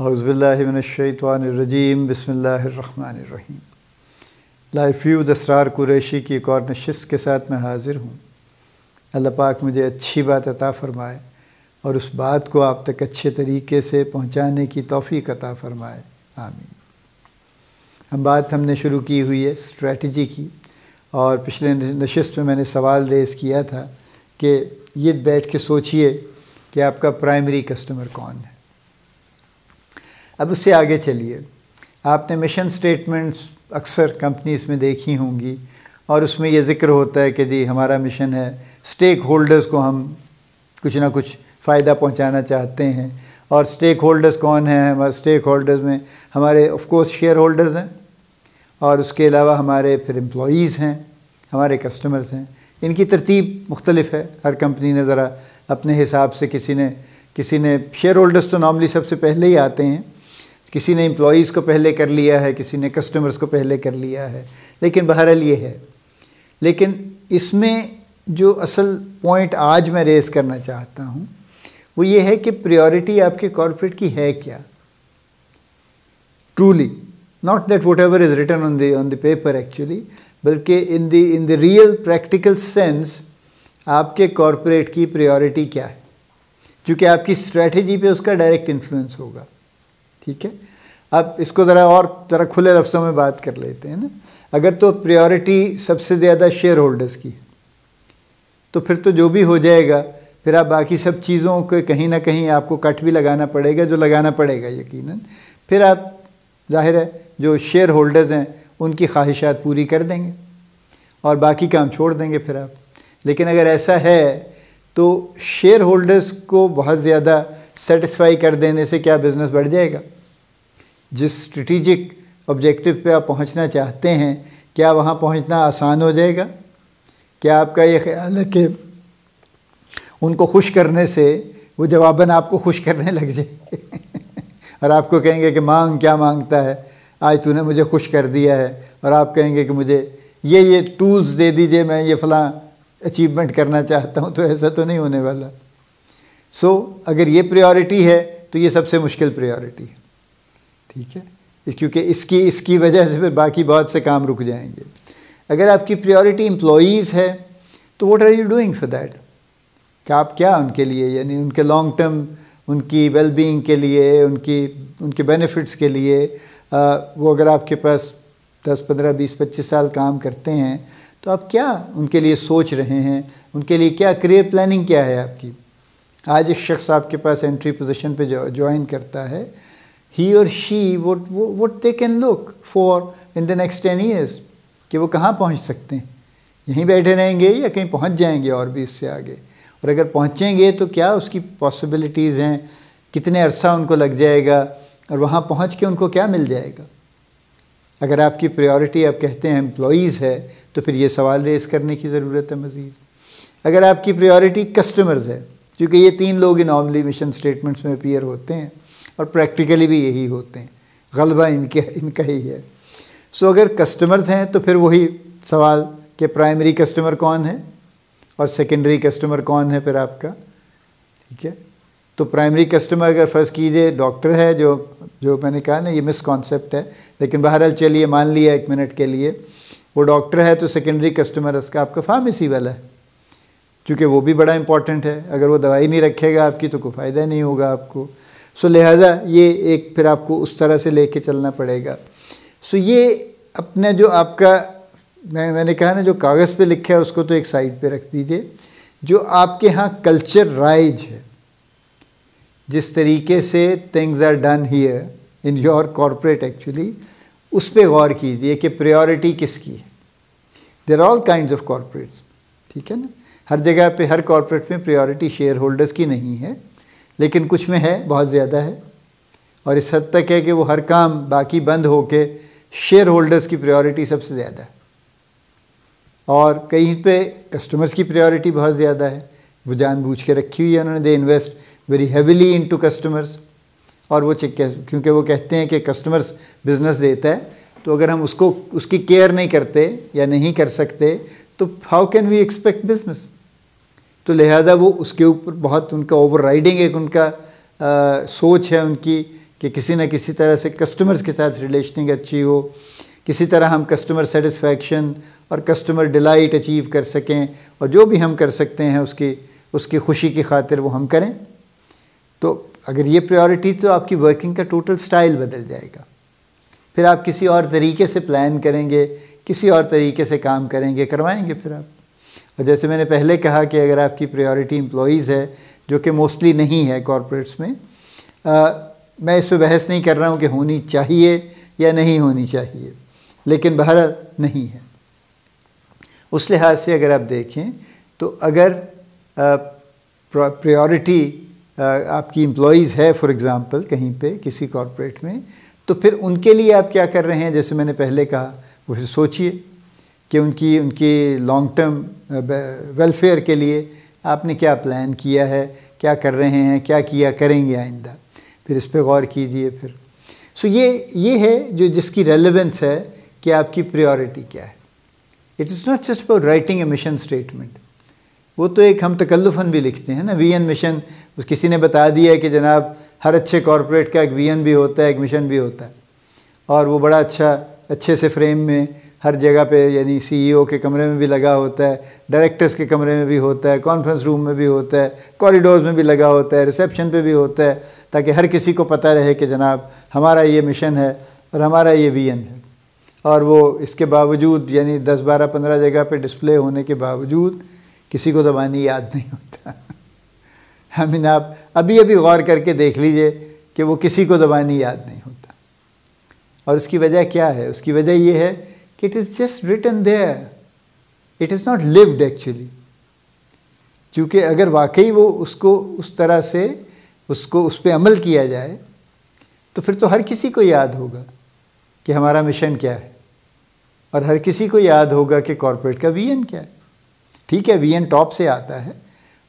हौज़बिल्लिमिनशैतवानरजीम बसमीम life you दसरार Qureshi की एक और नशस्त के साथ मैं हाज़िर हूँ अल्लाह पाक मुझे अच्छी बात अता फ़रमाए और उस बात को आप तक अच्छे तरीके से पहुँचाने की तोफ़ी अता फ़रमाए आमीन हम बात हमने शुरू की हुई है स्ट्रेटजी की और पिछले नशस्त में मैंने सवाल रेज़ किया था कि ये बैठ के सोचिए कि आपका प्राइमरी कस्टमर कौन है अब उससे आगे चलिए आपने मिशन स्टेटमेंट्स अक्सर कंपनीज में देखी होंगी और उसमें यह जिक्र होता है कि जी हमारा मिशन है स्टेक होल्डर्स को हम कुछ ना कुछ फ़ायदा पहुंचाना चाहते हैं और स्टेक होल्डर्स कौन हैं हमारे स्टेक होल्डर्स में हमारे ऑफकोर्स शेयर होल्डर्स हैं और उसके अलावा हमारे फिर एम्प्लॉज़ हैं हमारे कस्टमर्स हैं इनकी तरतीब मुख्तलिफ है हर कंपनी ने ज़रा अपने हिसाब से किसी ने किसी ने शेयर होल्डर्स तो नॉर्मली सबसे पहले ही आते हैं किसी ने एम्प्लॉज़ को पहले कर लिया है किसी ने कस्टमर्स को पहले कर लिया है लेकिन बहरहाल ये है लेकिन इसमें जो असल पॉइंट आज मैं रेस करना चाहता हूँ वो ये है कि प्रायोरिटी आपके कॉरपोरेट की है क्या truly not that whatever is return on the on the paper actually बल्कि in the in the real practical sense आपके कॉरपोरेट की प्रायोरिटी क्या है क्योंकि आपकी स्ट्रेटजी पे उसका डायरेक्ट इन्फ्लुएंस होगा ठीक है अब इसको ज़रा और ज़रा खुले लफ्सों में बात कर लेते हैं ना अगर तो प्रायोरिटी सबसे ज़्यादा शेयर होल्डर्स की तो फिर तो जो भी हो जाएगा फिर आप बाकी सब चीज़ों के कहीं ना कहीं आपको कट भी लगाना पड़ेगा जो लगाना पड़ेगा यकीनन फिर आप जाहिर है जो शेयर होल्डर्स हैं उनकी ख्वाहिशात पूरी कर देंगे और बाकी काम छोड़ देंगे फिर आप लेकिन अगर ऐसा है तो शेयर होल्डर्स को बहुत ज़्यादा सेटिस्फाई कर देने से क्या बिज़नेस बढ़ जाएगा जिस स्ट्रेटिजिक ऑब्जेक्टिव पे आप पहुंचना चाहते हैं क्या वहाँ पहुंचना आसान हो जाएगा क्या आपका ये ख्याल है कि उनको खुश करने से वो जवाबन आपको खुश करने लग जाए और आपको कहेंगे कि मांग क्या मांगता है आज तूने मुझे खुश कर दिया है और आप कहेंगे कि मुझे ये ये टूल्स दे दीजिए मैं ये फलां अचीवमेंट करना चाहता हूँ तो ऐसा तो नहीं होने वाला सो so, अगर ये प्रायोरिटी है तो ये सबसे मुश्किल प्रायोरिटी है ठीक है क्योंकि इसकी इसकी वजह से फिर बाकी बहुत से काम रुक जाएंगे अगर आपकी प्रायोरिटी एम्प्लॉयज़ है तो what are you doing for that कि आप क्या उनके लिए यानी उनके लॉन्ग टर्म उनकी वेलबींग के लिए उनकी उनके बेनिफिट्स के लिए आ, वो अगर आपके पास 10, 15, 20, 25 साल काम करते हैं तो आप क्या उनके लिए सोच रहे हैं उनके लिए क्या करियर प्लानिंग क्या है आपकी आज एक शख्स आपके पास एंट्री पोजीशन पे ज्वाइन करता है ही और she what what they can look for in the next ten years कि वो कहाँ पहुँच सकते हैं यहीं बैठे रहेंगे या कहीं पहुँच जाएंगे और भी इससे आगे और अगर पहुँचेंगे तो क्या उसकी पॉसिबिलिटीज़ हैं कितने अरसा उनको लग जाएगा और वहाँ पहुँच के उनको क्या मिल जाएगा अगर आपकी प्रायोरिटी आप कहते हैं एम्प्लॉज़ है तो फिर ये सवाल रेस करने की ज़रूरत है मज़ीद अगर आपकी प्रायोरिटी कस्टमर्स है क्योंकि ये तीन लोग नॉर्मली मिशन स्टेटमेंट्स में अपीयर होते हैं और प्रैक्टिकली भी यही होते हैं गलबा इनके इनका ही है सो अगर कस्टमर्स हैं तो फिर वही सवाल कि प्राइमरी कस्टमर कौन है और सेकेंडरी कस्टमर कौन है फिर आपका ठीक है तो प्राइमरी कस्टमर अगर फर्ज कीजिए डॉक्टर है जो जो मैंने कहा ना ये मिस कॉन्सेप्ट है लेकिन बहरहाल चलिए मान लिया एक मिनट के लिए वो डॉक्टर है तो सेकेंडरी कस्टमर उसका आपका फार्मेसी वाला है क्योंकि वो भी बड़ा इंपॉर्टेंट है अगर वो दवाई नहीं रखेगा आपकी तो कोई फ़ायदा नहीं होगा आपको सो लिहाजा ये एक फिर आपको उस तरह से लेके चलना पड़ेगा सो ये अपने जो आपका मैं मैंने कहा ना जो कागज़ पे लिखा है उसको तो एक साइड पे रख दीजिए जो आपके यहाँ कल्चर राइज है जिस तरीके से things are done here in your corporate actually उस पर गौर कीजिए कि प्रायोरिटी किसकी है there all kind of corporates ठीक है ना हर जगह पे हर कॉरपोरेट में प्रायोरिटी शेयर होल्डर्स की नहीं है लेकिन कुछ में है बहुत ज़्यादा है और इस हद तक है कि वो हर काम बाकी बंद हो के शेयर होल्डर्स की प्रायोरिटी सबसे ज़्यादा है और कहीं पे कस्टमर्स की प्रायोरिटी बहुत ज़्यादा है वो जानबूझ के रखी हुई है उन्होंने they invest very heavily in to customers और वो चेक क्योंकि वो कहते हैं कि कस्टमर्स बिजनेस देता है तो अगर हम उसको उसकी केयर नहीं करते या नहीं कर सकते तो how can we expect business तो लिहाजा वो उसके ऊपर बहुत उनका ओवर एक उनका आ, सोच है उनकी कि किसी न किसी तरह से कस्टमर्स के साथ रिलेशनिंग अच्छी हो किसी तरह हम कस्टमर सेटिस्फेक्शन और कस्टमर डिलाइट अचीव कर सकें और जो भी हम कर सकते हैं उसकी उसकी खुशी की खातिर वो हम करें तो अगर ये प्रायोरिटी तो आपकी वर्किंग का टोटल स्टाइल बदल जाएगा फिर आप किसी और तरीके से प्लान करेंगे किसी और तरीके से काम करेंगे करवाएंगे फिर आप और जैसे मैंने पहले कहा कि अगर आपकी प्रायोरिटी एम्प्लॉयज़ है जो कि मोस्टली नहीं है कॉरपोरेट्स में आ, मैं इस पर बहस नहीं कर रहा हूँ कि होनी चाहिए या नहीं होनी चाहिए लेकिन बहर नहीं है उस लिहाज से अगर आप देखें तो अगर प्रायोरिटी आपकी इम्प्लॉज़ है फॉर एग्ज़ाम्पल कहीं पे किसी कॉरपोरेट में तो फिर उनके लिए आप क्या कर रहे हैं जैसे मैंने पहले कहा वो सोचिए कि उनकी उनकी लॉन्ग टर्म वेलफेयर के लिए आपने क्या प्लान किया है क्या कर रहे हैं क्या किया करेंगे आइंदा फिर इस पर गौर कीजिए फिर सो so ये ये है जो जिसकी रेलेवेंस है कि आपकी प्रायोरिटी क्या है it is not just for writing a mission statement वो तो एक हम तकल्लुफन भी लिखते हैं ना वी एन मिशन किसी ने बता दिया है कि जनाब हर अच्छे कॉरपोरेट का एक वी एन भी होता है एक मिशन भी होता है और वो बड़ा अच्छा अच्छे से फ्रेम में हर जगह पे यानी सीईओ e के कमरे में भी लगा होता है डायरेक्टर्स के कमरे में भी होता है कॉन्फ्रेंस रूम में भी होता है कॉरिडोर्स में भी लगा होता है रिसेप्शन पे भी होता है ताकि हर किसी को पता रहे कि जनाब हमारा ये मिशन है और हमारा ये वी है और वो इसके बावजूद यानी दस बारह पंद्रह जगह पर डिस्प्ले होने के बावजूद किसी को जबानी तो याद नहीं होता आई मीन आप अभी अभी गौर करके देख लीजिए कि वो किसी को जबानी तो याद नहीं होता और उसकी वजह क्या है उसकी वजह ये है कि it is just written there it is not lived actually क्योंकि अगर वाकई वो उसको उस तरह से उसको उस पर अमल किया जाए तो फिर तो हर किसी को याद होगा कि हमारा मिशन क्या है और हर किसी को याद होगा कि कॉरपोरेट का वीएन क्या है ठीक है वीएन टॉप से आता है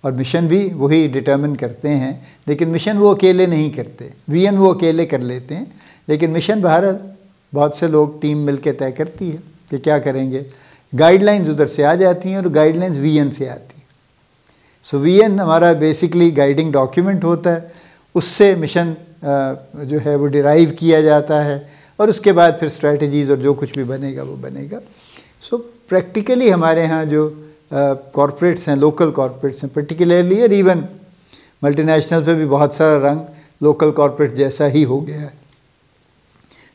और मिशन भी वही डिटर्मिन करते हैं लेकिन मिशन वो अकेले नहीं करते वीएन वो अकेले कर लेते हैं लेकिन मिशन भारत बहुत से लोग टीम मिलकर तय करती है कि क्या करेंगे गाइडलाइंस उधर से आ जाती हैं और गाइडलाइंस वी से आती हैं सो वी हमारा बेसिकली गाइडिंग डॉक्यूमेंट होता है उससे मिशन जो है वो डिराइव किया जाता है और उसके बाद फिर स्ट्रेटजीज़ और जो कुछ भी बनेगा वो बनेगा सो so, प्रैक्टिकली हमारे यहाँ जो कॉरपोरेट्स uh, हैं लोकल कॉरपोरेट्स हैं पर्टिकुलरली और इवन मल्टीनेशनल पे भी बहुत सारा रंग लोकल कॉरपोरेट जैसा ही हो गया है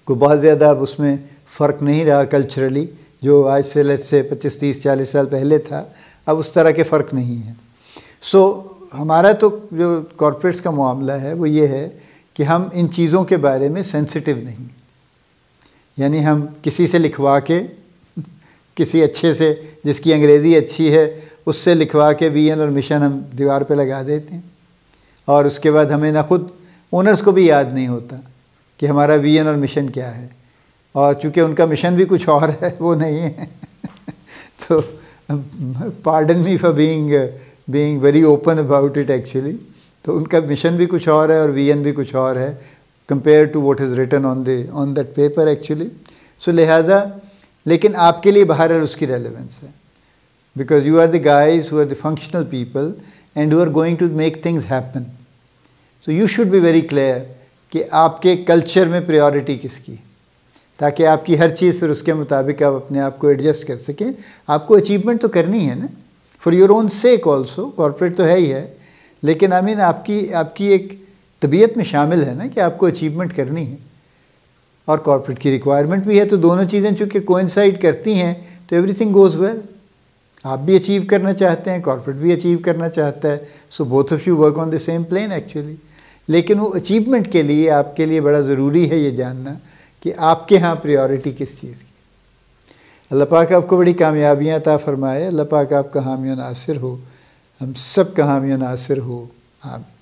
को बहुत ज़्यादा अब उसमें फ़र्क नहीं रहा कल्चरली जो आज से लेट से पच्चीस तीस चालीस साल पहले था अब उस तरह के फ़र्क नहीं है सो so, हमारा तो जो कॉरपोरेट्स का मामला है वो ये है कि हम इन चीज़ों के बारे में सेंसिटिव नहीं यानी हम किसी से लिखवा के किसी अच्छे से जिसकी अंग्रेज़ी अच्छी है उससे लिखवा के वी और मिशन हम दीवार पे लगा देते हैं और उसके बाद हमें ना खुद ओनर्स को भी याद नहीं होता कि हमारा वी और मिशन क्या है और चूँकि उनका मिशन भी कुछ और है वो नहीं है तो pardon me for being being very open about it actually तो उनका मिशन भी कुछ और है और वी भी कुछ और है compare to what is return on the on that paper actually so लिहाजा लेकिन आपके लिए बाहर है उसकी रेलिवेंस है because you are the guys who are the functional people and you are going to make things happen so you should be very clear कि आपके कल्चर में प्रायोरिटी किसकी ताकि आपकी हर चीज़ फिर उसके मुताबिक आप अपने आप को एडजस्ट कर सकें आपको अचीवमेंट तो करनी है ना for your own sake also corporate तो है ही है लेकिन आई मीन आपकी आपकी एक तबीयत में शामिल है ना कि आपको अचीवमेंट करनी है और कॉरपोरेट की रिक्वायरमेंट भी है तो दोनों चीज़ें चूँकि कोइंसाइड करती हैं तो एवरीथिंग गोज़ वेल आप भी अचीव करना चाहते हैं कॉरपोरेट भी अचीव करना चाहता है so both of you work on the same plane actually लेकिन वो अचीवमेंट के लिए आपके लिए बड़ा ज़रूरी है ये जानना कि आपके यहाँ प्रायोरिटी किस चीज़ की अल्लाह पाक आपको बड़ी कामयाबियाँ ता फरमाए अल्लाह पाक आपका हामी नासिर हो हम सब का हामी नासिर हो आमीन